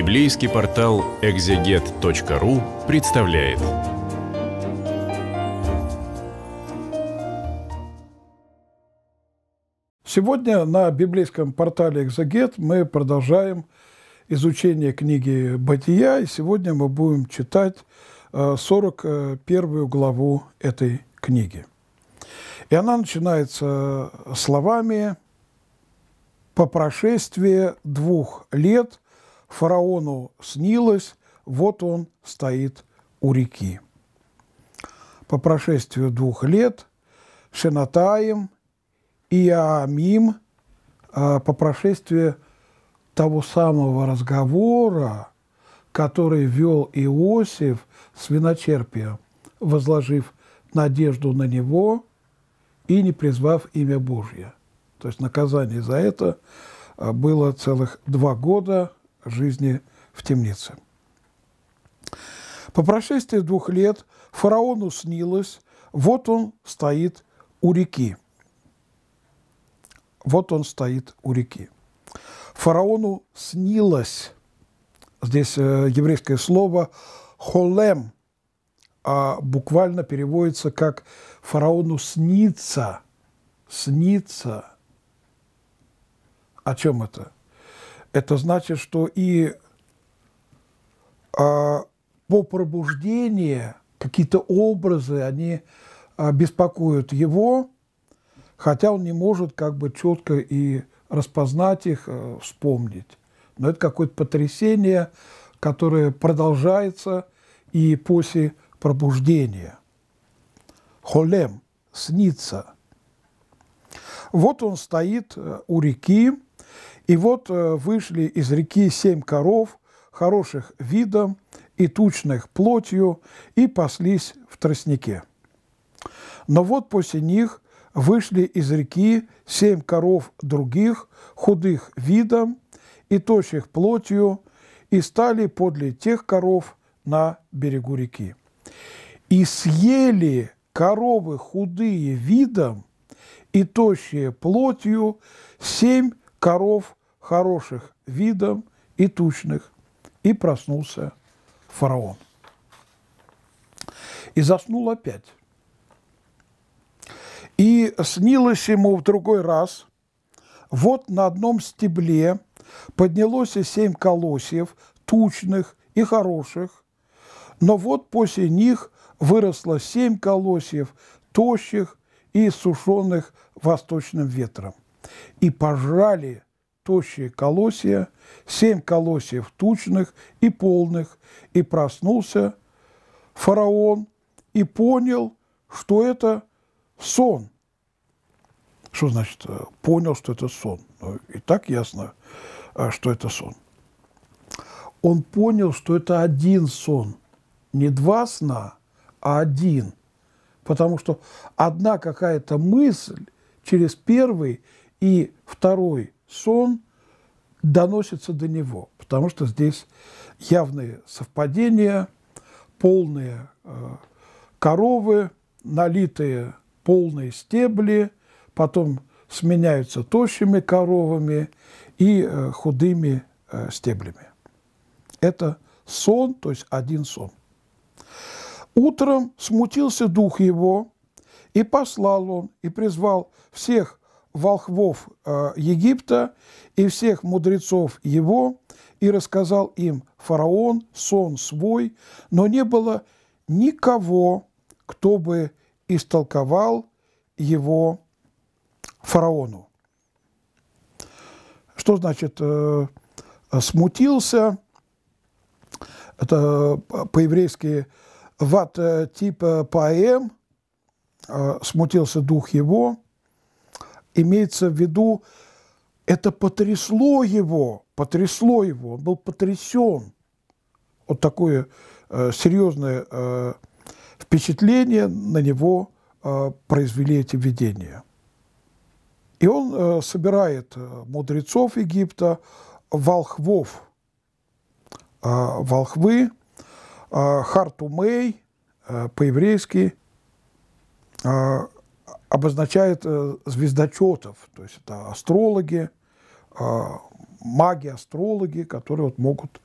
Библейский портал экзегет.ру представляет. Сегодня на библейском портале «Экзегет» мы продолжаем изучение книги «Бытия», и сегодня мы будем читать 41 э, главу этой книги. И она начинается словами «По прошествии двух лет – фараону снилось, вот он стоит у реки. По прошествию двух лет Шенатаем и Аамим а, по прошествии того самого разговора, который вел Иосиф с виночерпием, возложив надежду на него и не призвав имя Божье. То есть наказание за это а, было целых два года – жизни в темнице. По прошествии двух лет фараону снилось, вот он стоит у реки. Вот он стоит у реки. Фараону снилось, здесь э, еврейское слово «холем», а буквально переводится как «фараону снится», «снится». О чем это? Это значит, что и а, по пробуждению какие-то образы, они а, беспокоят его, хотя он не может как бы четко и распознать их, а, вспомнить. Но это какое-то потрясение, которое продолжается и после пробуждения. Холем – снится. Вот он стоит э, у реки, и вот э, вышли из реки семь коров, хороших видом и тучных плотью, и паслись в тростнике. Но вот после них вышли из реки семь коров других, худых видом и тощих плотью, и стали подле тех коров на берегу реки. И съели коровы худые видом и тощие плотью семь коров хороших видом и тучных, и проснулся фараон. И заснул опять. И снилось ему в другой раз, вот на одном стебле поднялось и семь колосьев, тучных и хороших, но вот после них выросло семь колосьев, тощих и сушеных восточным ветром и пожрали тощие колосья, семь колосьев тучных и полных, и проснулся фараон и понял, что это сон. Что значит э, понял, что это сон? Ну, и так ясно, э, что это сон. Он понял, что это один сон, не два сна, а один. Потому что одна какая-то мысль через первый – и второй сон доносится до него, потому что здесь явные совпадения, полные э, коровы, налитые полные стебли, потом сменяются тощими коровами и э, худыми э, стеблями. Это сон, то есть один сон. Утром смутился дух его, и послал он, и призвал всех волхвов э, Египта и всех мудрецов его, и рассказал им фараон сон свой, но не было никого, кто бы истолковал его фараону. Что значит э, смутился? Это по-еврейски ват типа поэм, смутился дух его имеется в виду, это потрясло его, потрясло его, он был потрясен. Вот такое э, серьезное э, впечатление на него э, произвели эти видения. И он э, собирает э, мудрецов Египта, волхвов, э, волхвы, э, хартумей, э, по-еврейски, э, обозначает э, звездочетов, то есть это астрологи, э, маги-астрологи, которые вот могут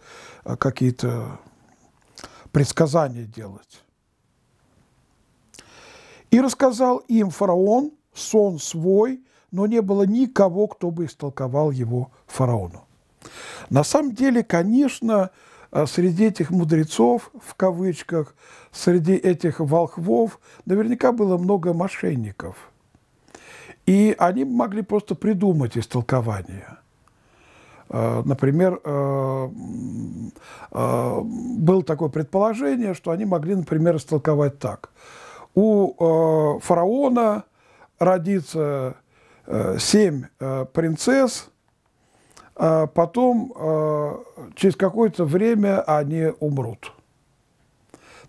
э, какие-то предсказания делать. И рассказал им фараон сон свой, но не было никого, кто бы истолковал его фараону. На самом деле, конечно, а среди этих мудрецов, в кавычках, среди этих волхвов наверняка было много мошенников. И они могли просто придумать истолкование. А, например, а, было такое предположение, что они могли, например, истолковать так. У фараона родится семь принцесс – а потом а, через какое-то время они умрут.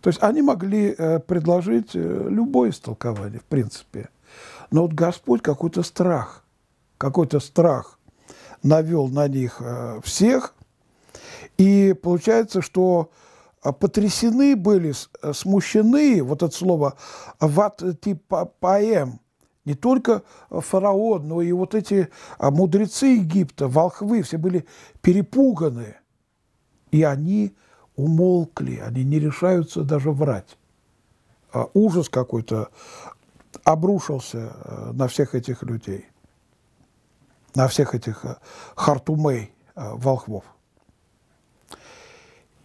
То есть они могли э, предложить э, любое истолкование, в принципе. Но вот Господь какой-то страх, какой-то страх навел на них э, всех. И получается, что а, потрясены были, смущены, вот это слово «ват типа поэм», не только э, фараон, но и вот эти а, мудрецы Египта, волхвы, все были перепуганы. И они умолкли, они не решаются даже врать. А, ужас какой-то обрушился э, на всех этих людей, на всех этих э, хартумей, волхвов.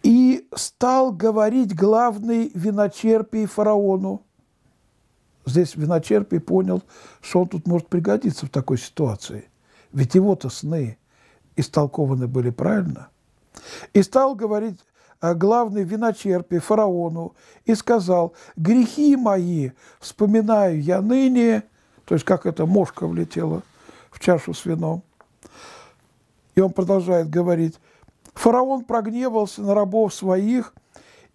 И стал говорить главный виночерпий фараону, Здесь виночерпий понял, что он тут может пригодиться в такой ситуации. Ведь его-то сны истолкованы были правильно. И стал говорить а, главный виночерпий фараону и сказал, грехи мои вспоминаю я ныне, то есть как эта мошка влетела в чашу с вином. И он продолжает говорить, фараон прогневался на рабов своих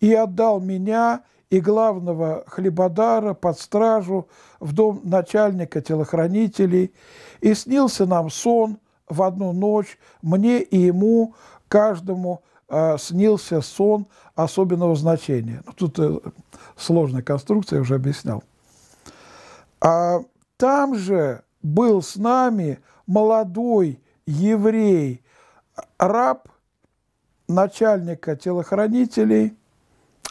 и отдал меня и главного хлебодара под стражу в дом начальника телохранителей, и снился нам сон в одну ночь, мне и ему, каждому э, снился сон особенного значения. Ну, тут э, сложная конструкция, я уже объяснял. А там же был с нами молодой еврей, раб начальника телохранителей –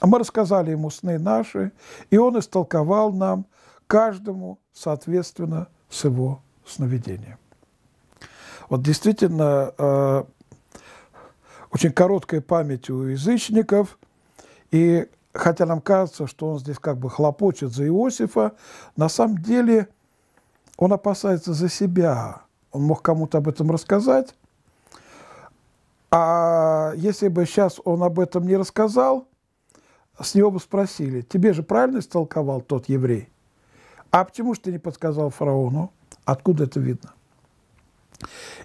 а мы рассказали ему сны наши, и он истолковал нам каждому, соответственно, с его сновидением. Вот действительно, э, очень короткая память у язычников, и хотя нам кажется, что он здесь как бы хлопочет за Иосифа, на самом деле он опасается за себя. Он мог кому-то об этом рассказать, а если бы сейчас он об этом не рассказал, с него бы спросили, тебе же правильно истолковал тот еврей? А почему же ты не подсказал фараону? Откуда это видно?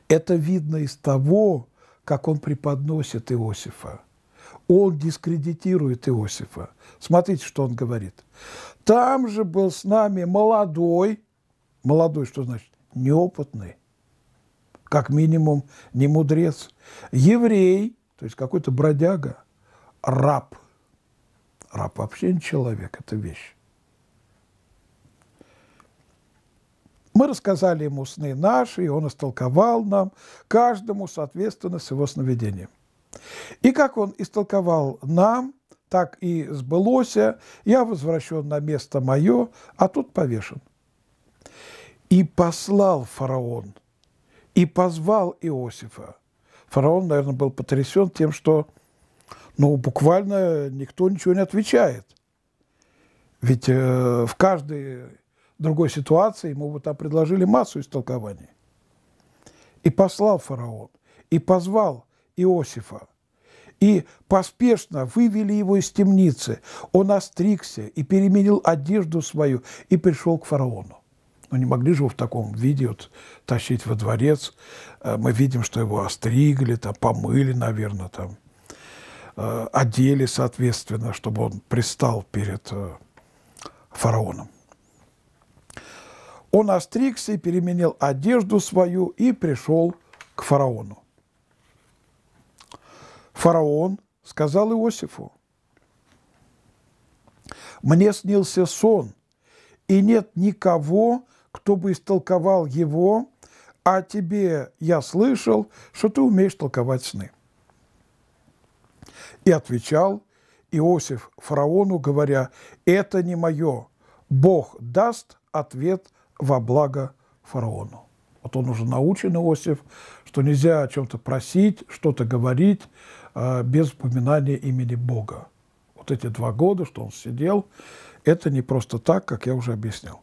Это видно из того, как он преподносит Иосифа. Он дискредитирует Иосифа. Смотрите, что он говорит. Там же был с нами молодой, молодой, что значит, неопытный, как минимум не мудрец, еврей, то есть какой-то бродяга, раб – Раб вообще не человек, это вещь. Мы рассказали ему сны наши, и он истолковал нам, каждому, соответственно, с его сновидением. И как он истолковал нам, так и сбылося, я возвращен на место мое, а тут повешен. И послал фараон, и позвал Иосифа. Фараон, наверное, был потрясен тем, что ну, буквально никто ничего не отвечает. Ведь э, в каждой другой ситуации ему бы там предложили массу истолкований. И послал фараон, и позвал Иосифа, и поспешно вывели его из темницы. Он остригся и переменил одежду свою и пришел к фараону. Но ну, не могли же его в таком виде вот, тащить во дворец. Э, мы видим, что его остригли, там, помыли, наверное, там – Э, одели соответственно, чтобы он пристал перед э, фараоном. Он остригся и переменил одежду свою и пришел к фараону. Фараон сказал Иосифу, «Мне снился сон, и нет никого, кто бы истолковал его, а тебе я слышал, что ты умеешь толковать сны». И отвечал Иосиф фараону, говоря, «Это не мое, Бог даст ответ во благо фараону». Вот он уже научен, Иосиф, что нельзя о чем-то просить, что-то говорить а, без упоминания имени Бога. Вот эти два года, что он сидел, это не просто так, как я уже объяснил.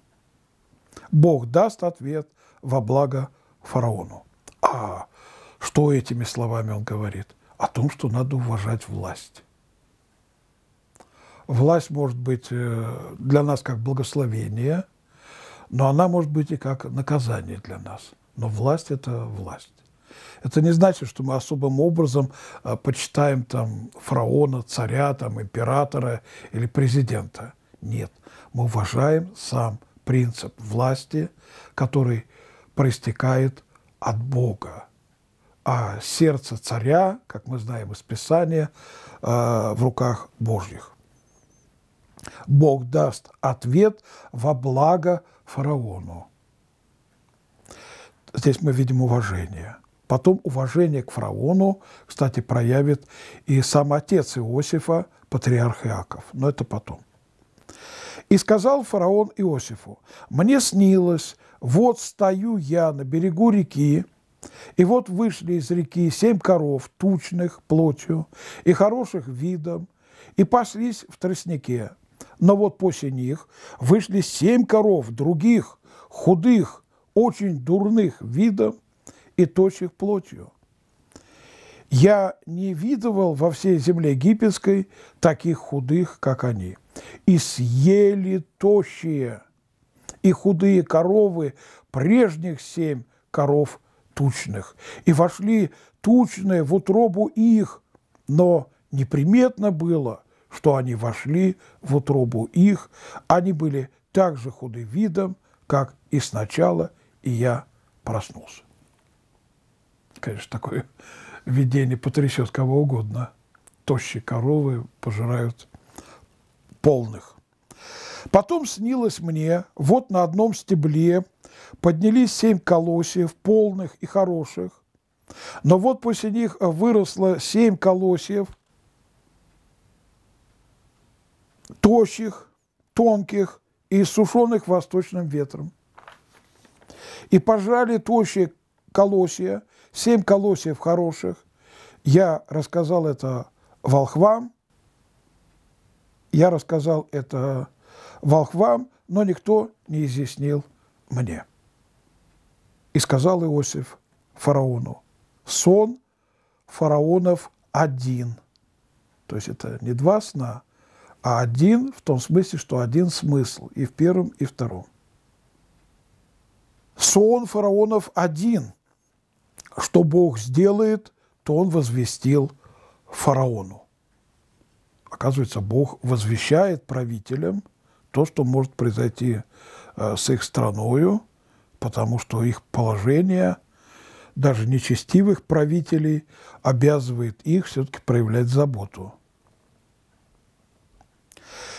Бог даст ответ во благо фараону. А что этими словами он говорит – о том, что надо уважать власть. Власть может быть э, для нас как благословение, но она может быть и как наказание для нас. Но власть – это власть. Это не значит, что мы особым образом э, почитаем там фараона, царя, там, императора или президента. Нет, мы уважаем сам принцип власти, который проистекает от Бога а сердце царя, как мы знаем из Писания, а, в руках Божьих. Бог даст ответ во благо фараону. Здесь мы видим уважение. Потом уважение к фараону, кстати, проявит и сам отец Иосифа, патриарх Иаков. Но это потом. «И сказал фараон Иосифу, «Мне снилось, вот стою я на берегу реки, и вот вышли из реки семь коров, тучных плотью и хороших видом, и паслись в тростнике. Но вот после них вышли семь коров других, худых, очень дурных видом и точих плотью. Я не видывал во всей земле египетской таких худых, как они. И съели тощие и худые коровы прежних семь коров тучных, и вошли тучные в утробу их, но неприметно было, что они вошли в утробу их, они были так же худы видом, как и сначала, и я проснулся. Конечно, такое видение потрясет кого угодно. Тощие коровы пожирают полных. Потом снилось мне, вот на одном стебле поднялись семь колосьев, полных и хороших, но вот после них выросло семь колосьев, тощих, тонких и иссушенных восточным ветром. И пожрали тощие колосья, семь колосьев хороших. Я рассказал это волхвам, я рассказал это волхвам, но никто не изъяснил мне. И сказал Иосиф фараону, сон фараонов один. То есть это не два сна, а один в том смысле, что один смысл и в первом, и втором. Сон фараонов один. Что Бог сделает, то он возвестил фараону. Оказывается, Бог возвещает правителям то, что может произойти Э, с их страною, потому что их положение даже нечестивых правителей обязывает их все-таки проявлять заботу.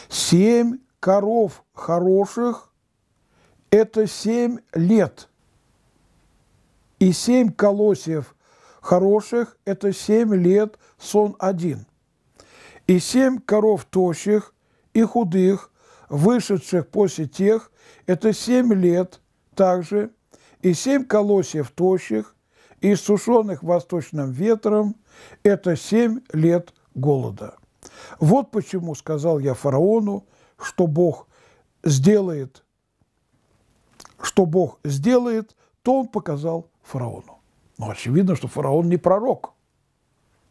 Семь коров хороших – это семь лет. И семь колосьев хороших – это семь лет сон один. И семь коров тощих и худых вышедших после тех, это семь лет также, и семь колосьев тощих, и сушеных восточным ветром, это семь лет голода. Вот почему сказал я фараону, что Бог сделает, что Бог сделает, то он показал фараону. Но ну, очевидно, что фараон не пророк.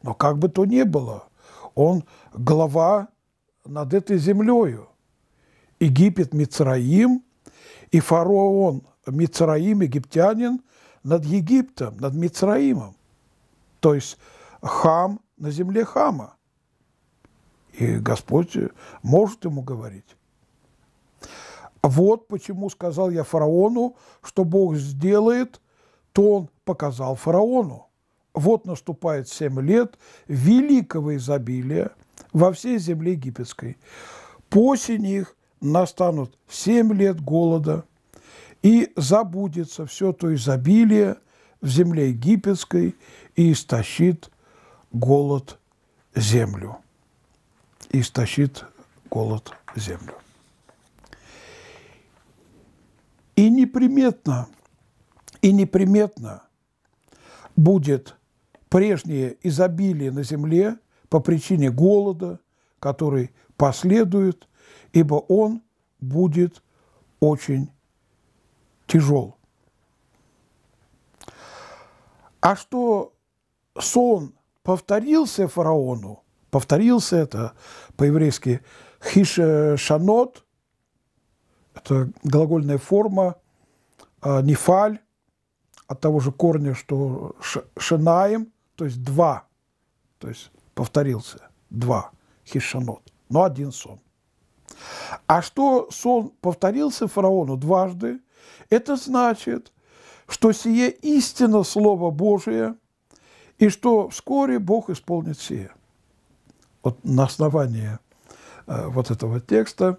Но как бы то ни было, он глава над этой землею. Египет Мицраим, и фараон Мицраим, египтянин, над Египтом, над Мицраимом. То есть хам на земле хама. И Господь может ему говорить. Вот почему сказал я фараону, что Бог сделает, то он показал фараону. Вот наступает семь лет великого изобилия во всей земле египетской. По них настанут семь лет голода, и забудется все то изобилие в земле египетской, и истощит голод землю. И истощит голод землю. И неприметно, и неприметно будет прежнее изобилие на земле по причине голода, который последует – ибо он будет очень тяжел. А что сон повторился фараону, повторился это по-еврейски шанот, это глагольная форма, а, нефаль, от того же корня, что шенаем, то есть два, то есть повторился, два хишанот, но один сон – а что сон повторился фараону дважды, это значит, что сие истинно Слово Божие, и что вскоре Бог исполнит сие. Вот на основании э, вот этого текста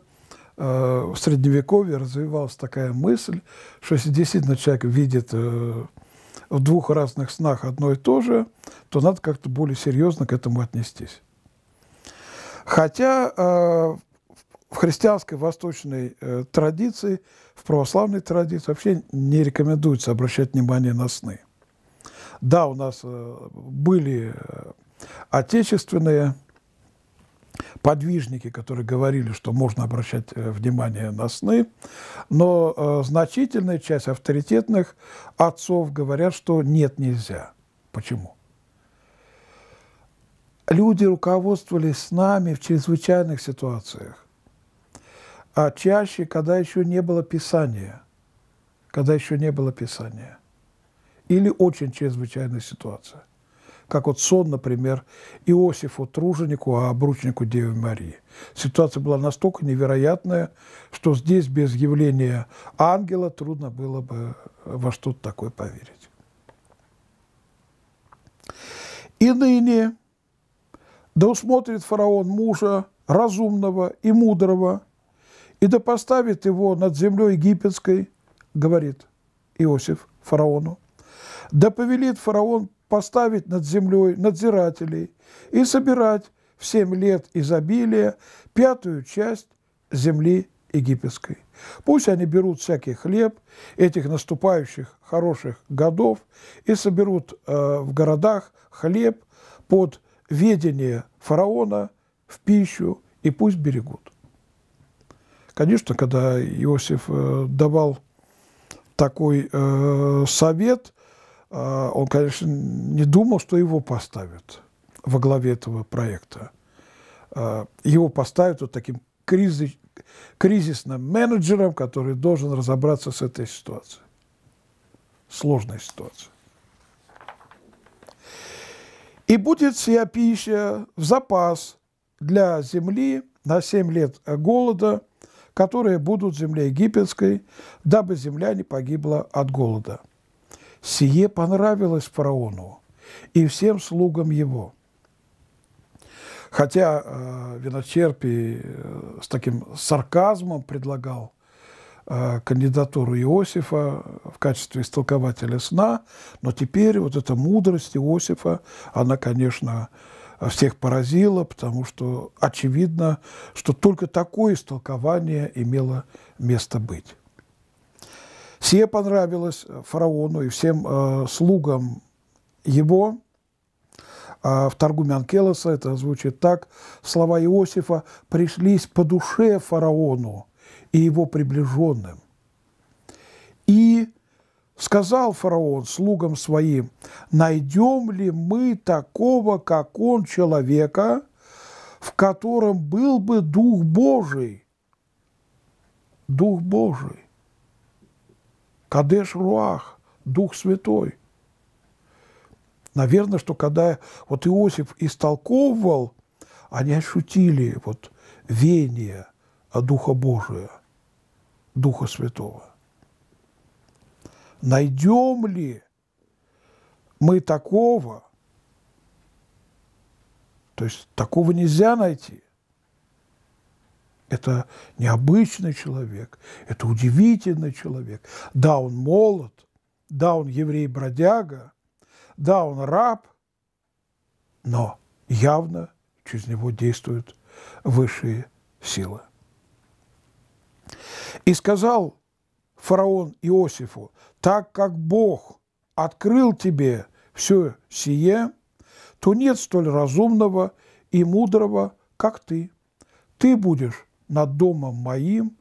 э, в Средневековье развивалась такая мысль, что если действительно человек видит э, в двух разных снах одно и то же, то надо как-то более серьезно к этому отнестись. Хотя э, в христианской восточной э, традиции, в православной традиции вообще не рекомендуется обращать внимание на сны. Да, у нас э, были э, отечественные подвижники, которые говорили, что можно обращать э, внимание на сны, но э, значительная часть авторитетных отцов говорят, что нет, нельзя. Почему? Люди руководствовались с нами в чрезвычайных ситуациях а чаще, когда еще не было Писания, когда еще не было Писания, или очень чрезвычайная ситуация, как вот сон, например, Иосифу Труженику, а обручнику Девы Марии. Ситуация была настолько невероятная, что здесь без явления ангела трудно было бы во что-то такое поверить. И ныне да усмотрит фараон мужа разумного и мудрого, и да поставит его над землей египетской, говорит Иосиф фараону, да повелит фараон поставить над землей надзирателей и собирать в семь лет изобилия пятую часть земли египетской. Пусть они берут всякий хлеб этих наступающих хороших годов и соберут э, в городах хлеб под ведение фараона в пищу и пусть берегут. Конечно, когда Иосиф э, давал такой э, совет, э, он, конечно, не думал, что его поставят во главе этого проекта. Его поставят вот таким кризисным менеджером, который должен разобраться с этой ситуацией. Сложной ситуацией. «И будет вся пища в запас для земли на семь лет голода, которые будут в земле египетской, дабы земля не погибла от голода. Сие понравилось фараону и всем слугам его. Хотя э, Виночерпий э, с таким сарказмом предлагал э, кандидатуру Иосифа в качестве истолкователя сна, но теперь вот эта мудрость Иосифа, она, конечно, э, всех поразило, потому что очевидно, что только такое истолкование имело место быть. Все понравилось фараону и всем э, слугам его. А в торгуме Анкелоса это звучит так. Слова Иосифа пришлись по душе фараону и его приближенным. И Сказал фараон слугам своим, найдем ли мы такого, как он, человека, в котором был бы Дух Божий? Дух Божий. Кадеш Руах, Дух Святой. Наверное, что когда вот Иосиф истолковывал, они ощутили вот вение Духа Божия, Духа Святого. Найдем ли мы такого? То есть такого нельзя найти. Это необычный человек, это удивительный человек. Да, он молод, да, он еврей-бродяга, да, он раб, но явно через него действуют высшие силы. И сказал фараон Иосифу, так как Бог открыл тебе все сие, то нет столь разумного и мудрого, как ты. Ты будешь над домом моим,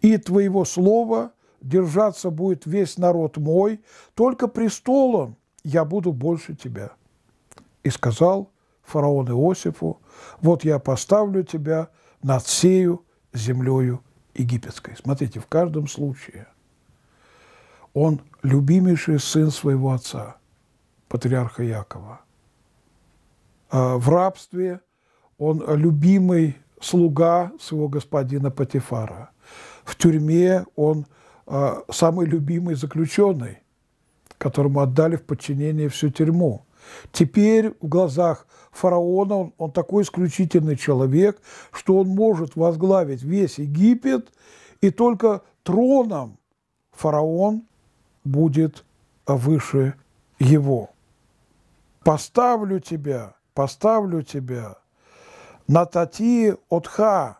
и твоего слова держаться будет весь народ мой, только престолом я буду больше тебя. И сказал фараон Иосифу, вот я поставлю тебя над сею землею египетской. Смотрите, в каждом случае он любимейший сын своего отца, патриарха Якова. А в рабстве он любимый слуга своего господина Патифара. В тюрьме он а, самый любимый заключенный, которому отдали в подчинение всю тюрьму – Теперь в глазах фараона он, он такой исключительный человек, что он может возглавить весь Египет, и только троном фараон будет выше его. Поставлю тебя, поставлю тебя на тати отха.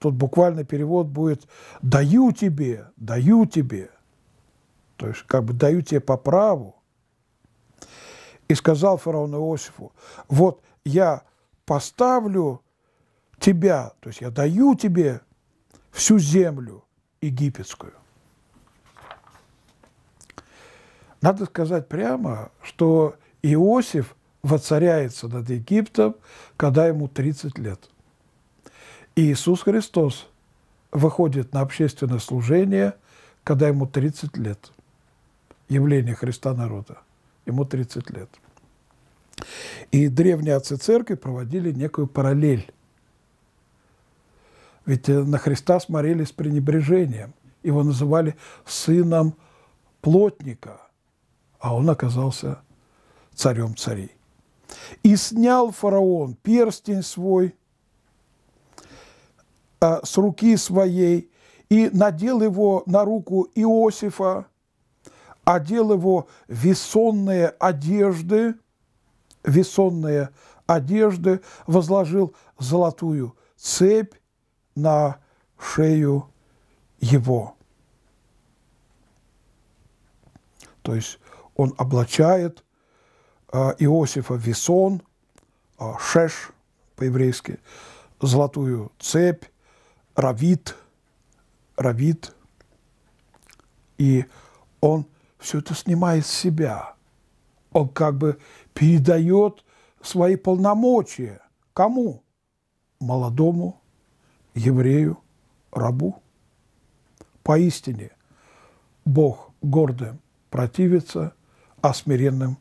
Тут буквально перевод будет «даю тебе, даю тебе». То есть как бы даю тебе по праву и сказал фараон Иосифу, вот я поставлю тебя, то есть я даю тебе всю землю египетскую. Надо сказать прямо, что Иосиф воцаряется над Египтом, когда ему 30 лет. И Иисус Христос выходит на общественное служение, когда ему 30 лет. Явление Христа народа ему 30 лет. И древние отцы церкви проводили некую параллель. Ведь э, на Христа смотрели с пренебрежением. Его называли сыном плотника, а он оказался царем царей. И снял фараон перстень свой э, с руки своей и надел его на руку Иосифа, одел его весонные одежды, весонные одежды, возложил золотую цепь на шею его. То есть он облачает э, Иосифа весон, э, шеш по-еврейски, золотую цепь, равит, равит, и он – все это снимает с себя. Он как бы передает свои полномочия. Кому? Молодому еврею, рабу. Поистине, Бог гордым противится, а смиренным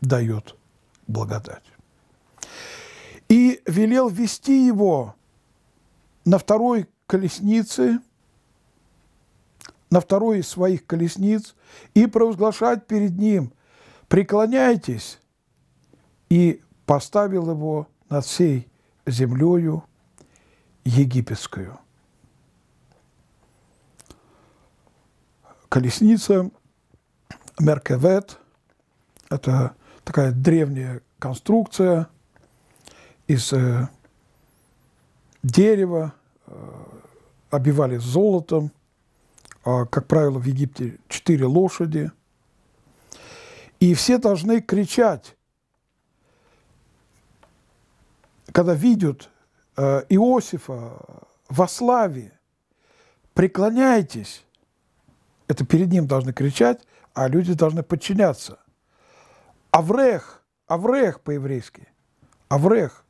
дает благодать. И велел вести его на второй колеснице – на второй из своих колесниц и провозглашать перед ним «Преклоняйтесь!» и поставил его над всей землею египетскую. Колесница Меркевет – это такая древняя конструкция из э, дерева, э, обивали золотом – а, как правило, в Египте четыре лошади. И все должны кричать, когда видят э, Иосифа во славе, преклоняйтесь. Это перед ним должны кричать, а люди должны подчиняться. Аврех, Аврех по-еврейски, Аврех.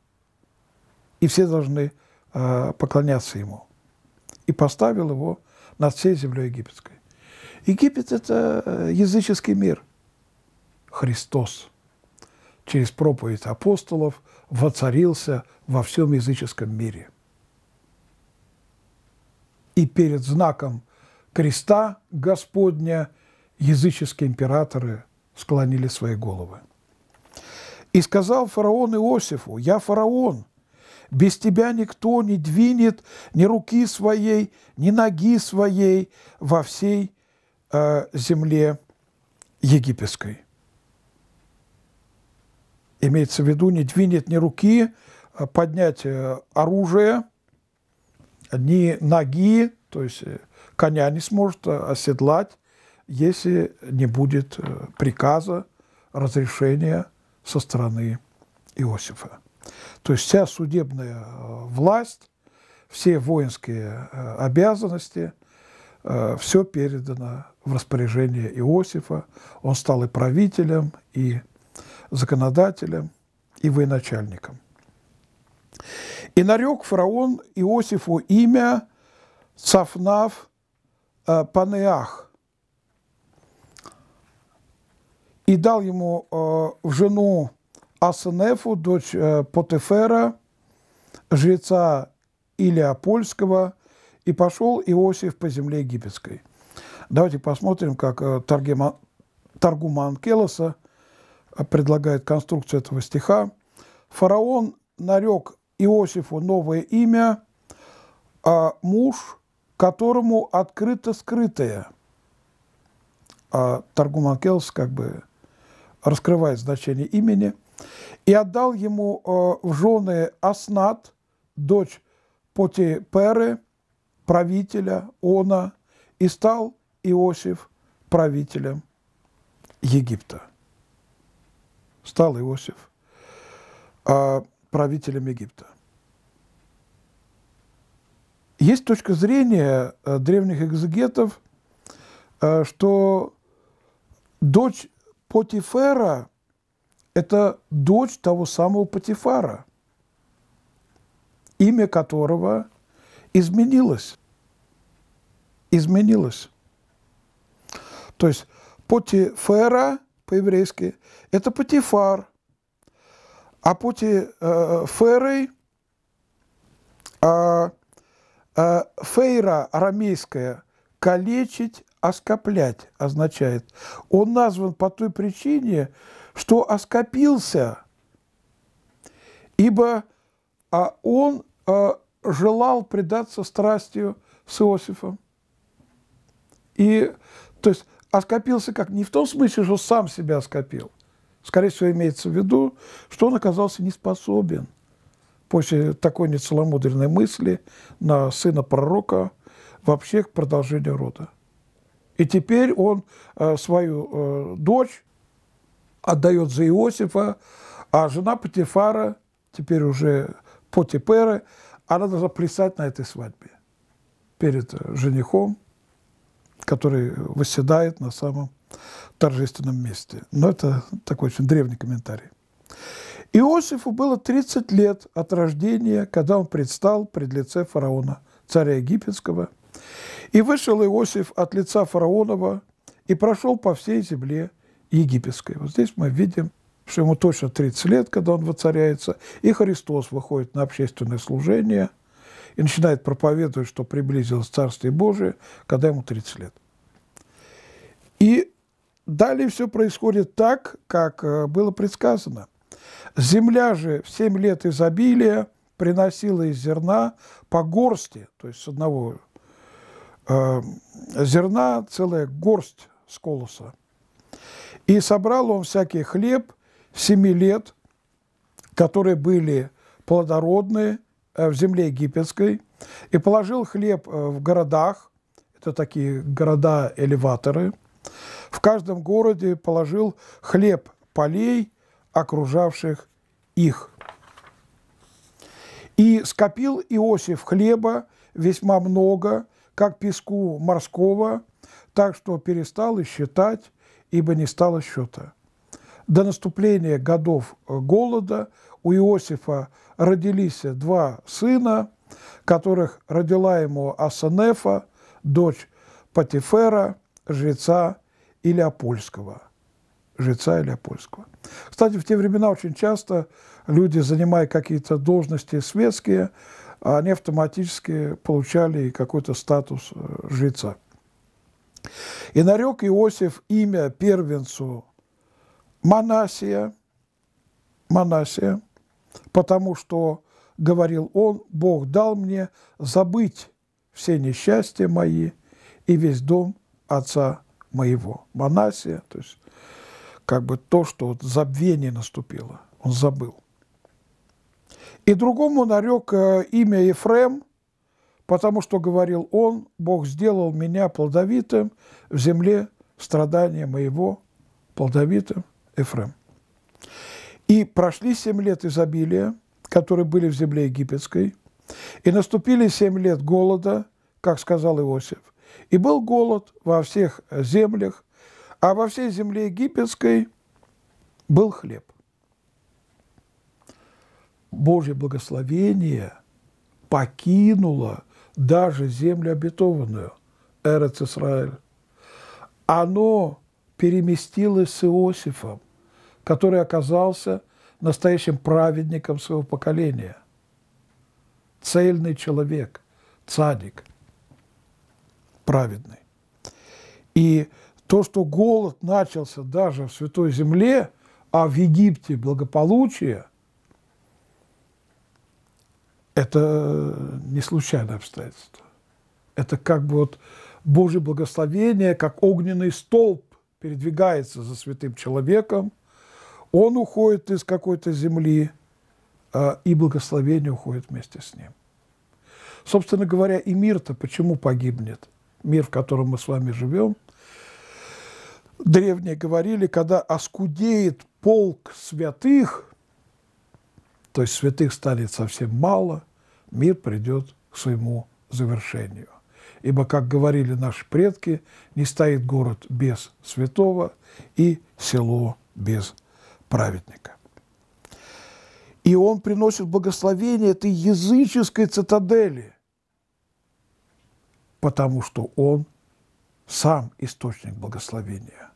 И все должны э, поклоняться ему. И поставил его над всей землей египетской. Египет – это э, языческий мир. Христос через проповедь апостолов воцарился во всем языческом мире. И перед знаком креста Господня языческие императоры склонили свои головы. «И сказал фараон Иосифу, я фараон, без тебя никто не двинет ни руки своей, ни ноги своей во всей э, земле египетской. Имеется в виду, не двинет ни руки, э, поднять э, оружие, ни ноги, то есть э, коня не сможет оседлать, если не будет приказа, разрешения со стороны Иосифа. То есть вся судебная э, власть, все воинские э, обязанности, э, все передано в распоряжение Иосифа. Он стал и правителем, и законодателем, и военачальником. И нарек фараон Иосифу имя Цафнав Панеах. И дал ему в жену Асенефу, дочь э, Потефера, жреца Илия Польского, и пошел Иосиф по земле египетской. Давайте посмотрим, как э, Таргуман Таргума э, предлагает конструкцию этого стиха. Фараон нарек Иосифу новое имя, а муж, которому открыто скрытое. А Таргум Анкелос как бы раскрывает значение имени – и отдал ему в жены Аснат, дочь Потиперы, правителя Она, и стал Иосиф правителем Египта. Стал Иосиф правителем Египта. Есть точка зрения древних экзегетов, что дочь Потифера – это дочь того самого Патифара, имя которого изменилось. Изменилось. То есть Потифера по-еврейски – это Патифар, а Потиферой а, а, Фейра арамейская «калечить», «оскоплять» означает. Он назван по той причине, что оскопился, ибо а, он а, желал предаться страстью с Иосифом. И, то есть, оскопился как не в том смысле, что сам себя оскопил. Скорее всего, имеется в виду, что он оказался неспособен после такой нецеломудренной мысли на сына пророка вообще к продолжению рода. И теперь он э, свою э, дочь отдает за Иосифа, а жена Патифара, теперь уже Потипера, она должна плясать на этой свадьбе перед женихом, который восседает на самом торжественном месте. Но это такой очень древний комментарий. Иосифу было 30 лет от рождения, когда он предстал пред лице фараона, царя египетского. И вышел Иосиф от лица фараонова и прошел по всей земле, египетской. Вот здесь мы видим, что ему точно 30 лет, когда он воцаряется, и Христос выходит на общественное служение и начинает проповедовать, что приблизилось Царствие Божие, когда ему 30 лет. И далее все происходит так, как э, было предсказано. Земля же в семь лет изобилия приносила из зерна по горсти, то есть с одного э, зерна целая горсть с колоса. И собрал он всякий хлеб семи лет, которые были плодородные э, в земле египетской, и положил хлеб э, в городах, это такие города-элеваторы, в каждом городе положил хлеб полей, окружавших их. И скопил Иосиф хлеба весьма много, как песку морского, так что перестал и считать, ибо не стало счета. До наступления годов э, голода у Иосифа родились два сына, которых родила ему Асанефа, дочь Патифера, жреца Илеопольского. Жреца Илеопольского. Кстати, в те времена очень часто люди, занимая какие-то должности светские, они автоматически получали какой-то статус э, жреца. И нарек Иосиф имя первенцу Манасия, Манасия, потому что, говорил он, Бог дал мне забыть все несчастья мои и весь дом отца моего. Манасия, то есть как бы то, что вот забвение наступило, он забыл. И другому нарек э, имя Ефрем, потому что, говорил он, Бог сделал меня плодовитым в земле страдания моего, плодовитым Эфрем. И прошли семь лет изобилия, которые были в земле египетской, и наступили семь лет голода, как сказал Иосиф. И был голод во всех землях, а во всей земле египетской был хлеб. Божье благословение покинуло – даже землю обетованную, Эрец Исраэль, оно переместилось с Иосифом, который оказался настоящим праведником своего поколения, цельный человек, цадик, праведный. И то, что голод начался даже в Святой Земле, а в Египте благополучие – это э, не случайное обстоятельство. Это как бы вот Божье благословение, как огненный столб передвигается за святым человеком, он уходит из какой-то земли, э, и благословение уходит вместе с ним. Собственно говоря, и мир-то почему погибнет? Мир, в котором мы с вами живем, древние говорили, когда оскудеет полк святых – то есть святых станет совсем мало, мир придет к своему завершению. Ибо, как говорили наши предки, не стоит город без святого и село без праведника. И он приносит благословение этой языческой цитадели, потому что он сам источник благословения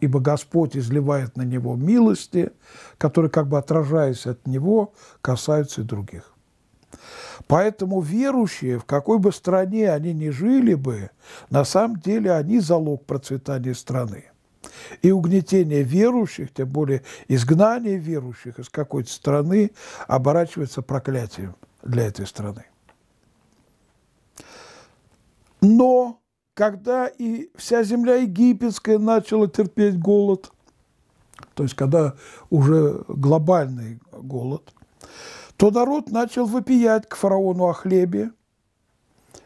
ибо Господь изливает на него милости, которые, как бы отражаясь от него, касаются и других. Поэтому верующие, в какой бы стране они ни жили бы, на самом деле они залог процветания страны. И угнетение верующих, тем более изгнание верующих из какой-то страны, оборачивается проклятием для этой страны. Но когда и вся земля египетская начала терпеть голод, то есть когда уже глобальный голод, то народ начал вопиять к фараону о хлебе,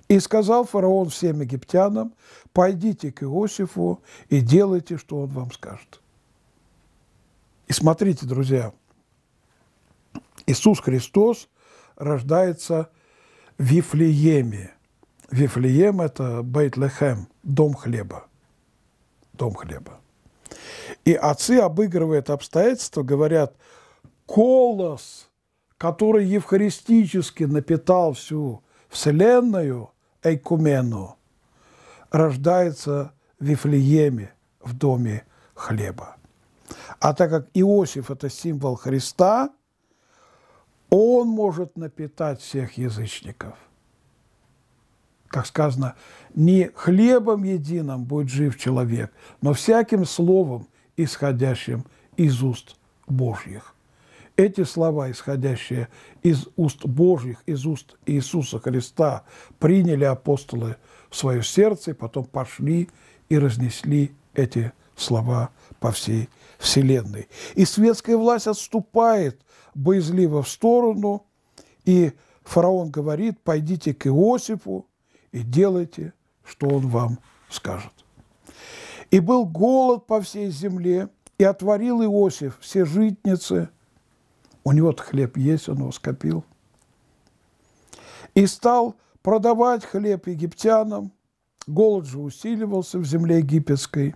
и сказал фараон всем египтянам, пойдите к Иосифу и делайте, что он вам скажет. И смотрите, друзья, Иисус Христос рождается в Вифлееме – Вифлеем – это Бейт Лехем, дом хлеба. Дом хлеба. И отцы обыгрывают обстоятельства, говорят, колос, который евхаристически напитал всю Вселенную, Эйкумену, рождается в Вифлееме, в доме хлеба. А так как Иосиф – это символ Христа, он может напитать всех язычников – как сказано, не хлебом единым будет жив человек, но всяким словом, исходящим из уст Божьих. Эти слова, исходящие из уст Божьих, из уст Иисуса Христа, приняли апостолы в свое сердце, и потом пошли и разнесли эти слова по всей Вселенной. И светская власть отступает боязливо в сторону, и фараон говорит, пойдите к Иосифу, и делайте, что он вам скажет. И был голод по всей земле, и отворил Иосиф все житницы. У него хлеб есть, он его скопил. И стал продавать хлеб египтянам. Голод же усиливался в земле египетской.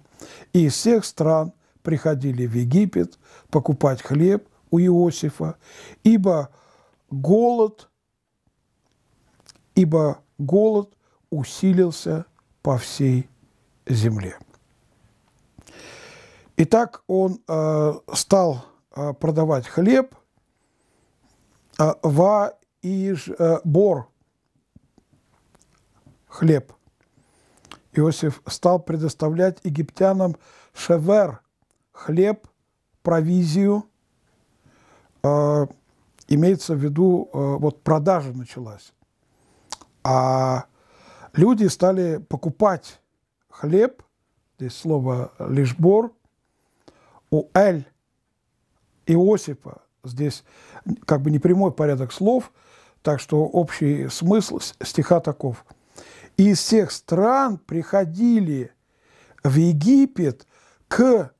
И из всех стран приходили в Египет покупать хлеб у Иосифа, ибо голод, ибо голод усилился по всей земле. Итак, он э, стал э, продавать хлеб в э, во иж бор хлеб. Иосиф стал предоставлять египтянам шевер хлеб, провизию. имеется в виду, вот продажа началась. А люди стали покупать хлеб, здесь слово лишбор, у Эль Иосифа, здесь как бы непрямой порядок слов, так что общий смысл стиха таков. И из всех стран приходили в Египет к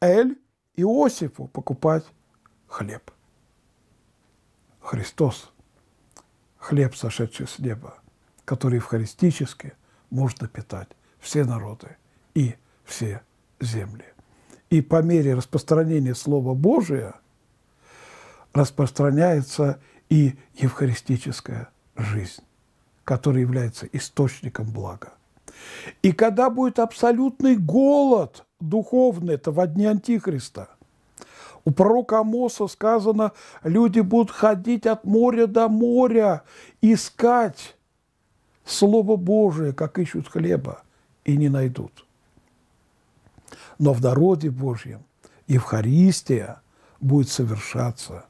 Эль Иосифу покупать хлеб. Христос, хлеб, сошедший с неба который евхаристически можно питать все народы и все земли. И по мере распространения Слова Божия распространяется и евхаристическая жизнь, которая является источником блага. И когда будет абсолютный голод духовный, это во дни Антихриста, у пророка Амоса сказано, люди будут ходить от моря до моря, искать Слово Божие, как ищут хлеба, и не найдут. Но в народе Божьем Евхаристия будет совершаться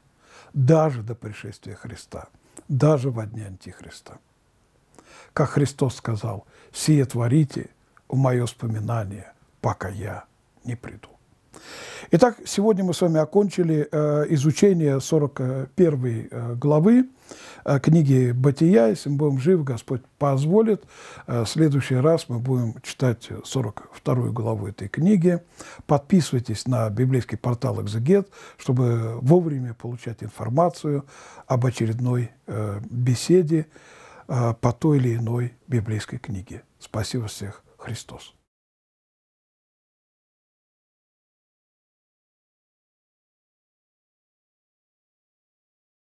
даже до пришествия Христа, даже во дне Антихриста. Как Христос сказал, «Сие творите в мое вспоминание, пока я не приду». Итак, сегодня мы с вами окончили э, изучение 41 э, главы Э, книги «Бытия», если мы будем живы, Господь позволит. Э, следующий раз мы будем читать 42 главу этой книги. Подписывайтесь на библейский портал «Экзегет», чтобы вовремя получать информацию об очередной э, беседе по той или иной библейской книге. Спасибо всех. Христос.